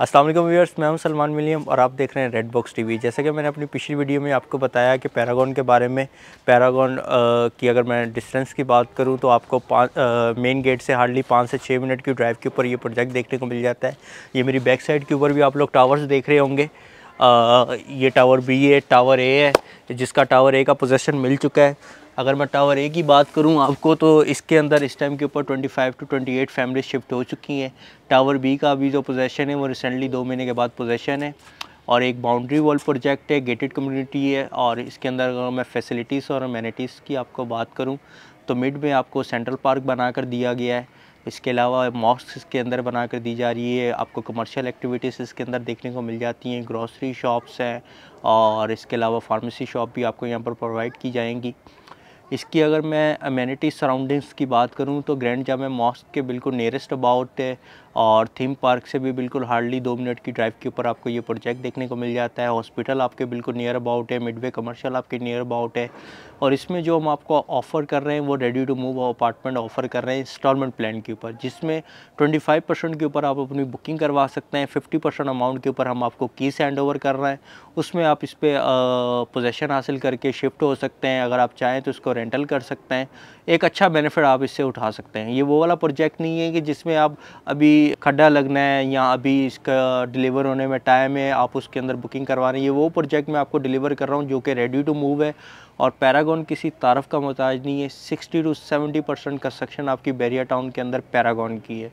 अस्सलाम वालेकुम मैं हूं सलमान मिलियम और आप देख रहे हैं रेड बॉक्स टीवी जैसा कि मैंने अपनी पिछली वीडियो में आपको बताया कि पैरागॉन के बारे में पैरागॉन की अगर मैं डिस्टेंस की बात करूं तो आपको मेन गेट से हार्डली पाँच से छः मिनट की ड्राइव के ऊपर ये प्रोजेक्ट देखने को मिल जाता है ये मेरी बैक साइड के ऊपर भी आप लोग टावर्स देख रहे होंगे ये टावर बी है टावर ए है जिसका टावर ए का पोजेसन मिल चुका है अगर मैं टावर ए की बात करूं आपको तो इसके अंदर इस टाइम के ऊपर 25 टू 28 फैमिली शिफ्ट हो चुकी हैं टावर बी का अभी जो पोजेसन है वो रिसेंटली दो महीने के बाद पोजेसन है और एक बाउंड्री वॉल प्रोजेक्ट है गेटेड कम्युनिटी है और इसके अंदर अगर मैं फैसिलिटीज़ और अमेनिटीज़ की आपको बात करूँ तो मिड में आपको सेंट्रल पार्क बना कर दिया गया है इसके अलावा मॉस्क इसके अंदर बना कर दी जा रही है आपको कमर्शियल एक्टिविटीज़ इसके अंदर देखने को मिल जाती हैं ग्रॉसरी शॉप्स हैं और इसके अलावा फार्मेसी शॉप भी आपको यहाँ पर प्रोवाइड की जाएंगी इसकी अगर मैं अमेनिटी सराउंडिंग्स की बात करूँ तो ग्रैंड जामा मॉस्क के बिल्कुल नियरेस्ट अबाउट और थीम पार्क से भी बिल्कुल हार्डली दो मिनट की ड्राइव के ऊपर आपको ये प्रोजेक्ट देखने को मिल जाता है हॉस्पिटल आपके बिल्कुल नियर अबाउट है मिडवे कमर्शियल आपके नियर अबाउट है और इसमें जो हम आपको ऑफ़र कर रहे हैं वो ready to move apartment offer कर रहे हैं इंस्टॉलमेंट प्लान के ऊपर जिसमें ट्वेंटी परसेंट के ऊपर आप अपनी बुकिंग करवा सकते हैं फिफ्टी परसेंट अमाउंट के ऊपर हम आपको कीस हैंड ओवर कर रहे हैं उसमें आप इस पर पोजेसन हासिल करके शिफ्ट हो सकते हैं अगर आप चाहें तो इसको रेंटल कर सकते हैं एक अच्छा बेनिफिट आप इससे उठा सकते हैं ये वो वाला प्रोजेक्ट नहीं है कि जिसमें आप अभी खड्डा लगना है या अभी इसका डिलीवर होने में टाइम है आप उसके अंदर बुकिंग करवा रहे हैं ये वो प्रोजेक्ट मैं आपको डिलीवर कर रहा हूँ जो कि रेडी टू मूव है और पैरागॉन किसी तारफ़ का मोहताज नहीं है sixty to seventy percent construction आपकी बैरिया टाउन के अंदर पैरागॉन की है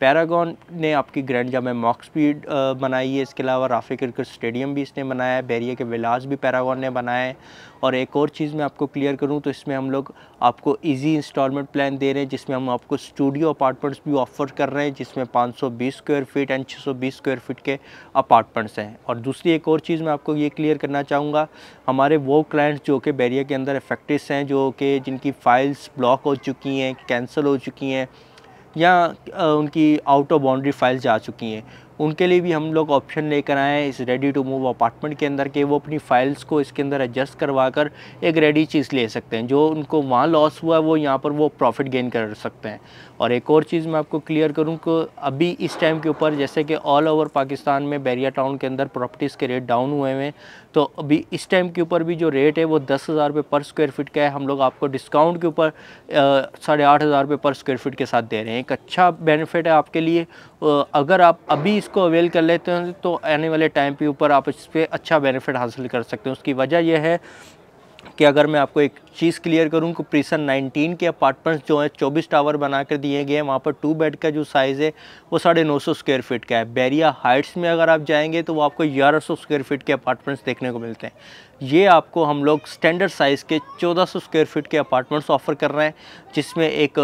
पैरागॉन ने आपकी ग्रैंड जाम मॉक स्पीड बनाई है इसके अलावा राफे क्रिकेट स्टेडियम भी इसने बनाया है बैरिया के विलास भी पैरागॉन ने बनाए है और एक और चीज़ मैं आपको क्लियर करूं तो इसमें हम लोग आपको इजी इंस्टॉलमेंट प्लान दे रहे हैं जिसमें हम आपको स्टूडियो अपार्टमेंट्स भी ऑफर कर रहे हैं जिसमें 520 square feet and 620 square feet के अपार्टमेंट्स हैं और दूसरी एक और चीज़ मैं आपको ये क्लियर करना चाहूँगा हमारे वो क्लाइंट्स जो कि बैरिया के अंदर इफेक्टिस हैं जो कि जिनकी फ़ाइल्स ब्लॉक हो चुकी हैं कैंसिल हो चुकी हैं या उनकी आउट ऑफ बाउंड्री फाइल्स जा चुकी हैं उनके लिए भी हम लोग ऑप्शन लेकर आए हैं इस रेडी टू मूव अपार्टमेंट के अंदर के वो अपनी फाइल्स को इसके अंदर एडजस्ट करवा कर एक रेडी चीज़ ले सकते हैं जो उनको वहाँ लॉस हुआ है वो यहाँ पर वो प्रॉफिट गेन कर सकते हैं और एक और चीज़ मैं आपको क्लियर करूँ कि अभी इस टाइम के ऊपर जैसे कि ऑल ओवर पाकिस्तान में बैरिया टाउन के अंदर प्रॉपर्टीज़ के रेट डाउन हुए हैं तो अभी इस टाइम के ऊपर भी जो रेट है वो दस हज़ार रुपये पर स्क्वायर फीट का है हम लोग आपको डिस्काउंट के ऊपर साढ़े आठ हज़ार रुपये पर स्क्वायर फीट के साथ दे रहे हैं एक अच्छा बेनिफिट है आपके लिए अगर आप अभी इस इसको अवेल कर लेते हैं तो आने वाले टाइम के ऊपर आप इस पर अच्छा बेनिफिट हासिल कर सकते हैं उसकी वजह यह है कि अगर मैं आपको एक चीज़ क्लियर करूँ कि प्रीसन 19 के अपार्टमेंट्स जो हैं 24 टावर बना कर दिए गए हैं वहाँ पर टू बेड का जो साइज़ है वो साढ़े नौ सौ स्क्वेयर फीट का है बैरिया हाइट्स में अगर आप जाएंगे तो वो आपको ग्यारह सौ स्क्वेयर फीट के अपार्टमेंट्स देखने को मिलते हैं ये आपको हम लोग स्टैंडर्ड साइज़ के चौदह सौ स्क्वायर फीट के अपार्टमेंट्स ऑफर कर रहे हैं जिसमें एक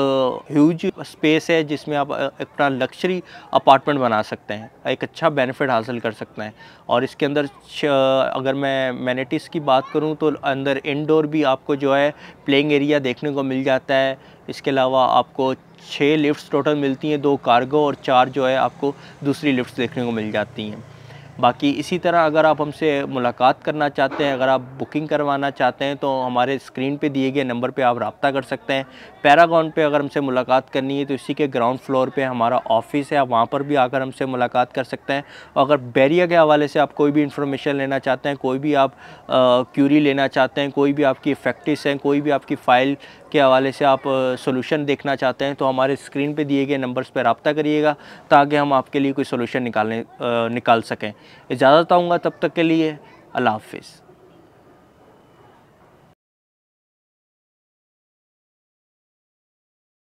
ह्यूज स्पेस है जिसमें आप अपना लक्जरी अपार्टमेंट बना सकते हैं एक अच्छा बेनिफिट हासिल कर सकते हैं और इसके अंदर अगर मैं मैनिटीज़ की बात करूँ तो अंदर इनडोर भी आपको जो है है प्लेइंग एरिया देखने को मिल जाता है इसके अलावा आपको छः लिफ्ट्स टोटल मिलती हैं दो कार्गो और चार जो है आपको दूसरी लिफ्ट्स देखने को मिल जाती हैं बाकी इसी तरह अगर आप हमसे मुलाकात करना चाहते हैं अगर आप बुकिंग करवाना चाहते हैं तो हमारे स्क्रीन पे दिए गए नंबर पे आप रबता कर सकते हैं पैरागॉन पे अगर हमसे मुलाकात करनी है तो इसी के ग्राउंड फ्लोर पे हमारा ऑफिस है आप वहाँ पर भी आकर हमसे मुलाकात कर सकते हैं और अगर बैरिया के हवाले से आप कोई भी इंफॉर्मेशन लेना चाहते हैं कोई भी आप क्यूरी लेना चाहते हैं कोई भी आपकी इफेक्टिस हैं कोई भी आपकी फ़ाइल के हवाले से आप सोल्यूशन देखना चाहते हैं तो हमारे स्क्रीन पर दिए गए नंबर पर रबता करिएगा ताकि हम आपके लिए कोई सोल्यूशन निकालने निकाल सकें इजाज़त आऊँगा तब तक के लिए अल्लाह हाफिज़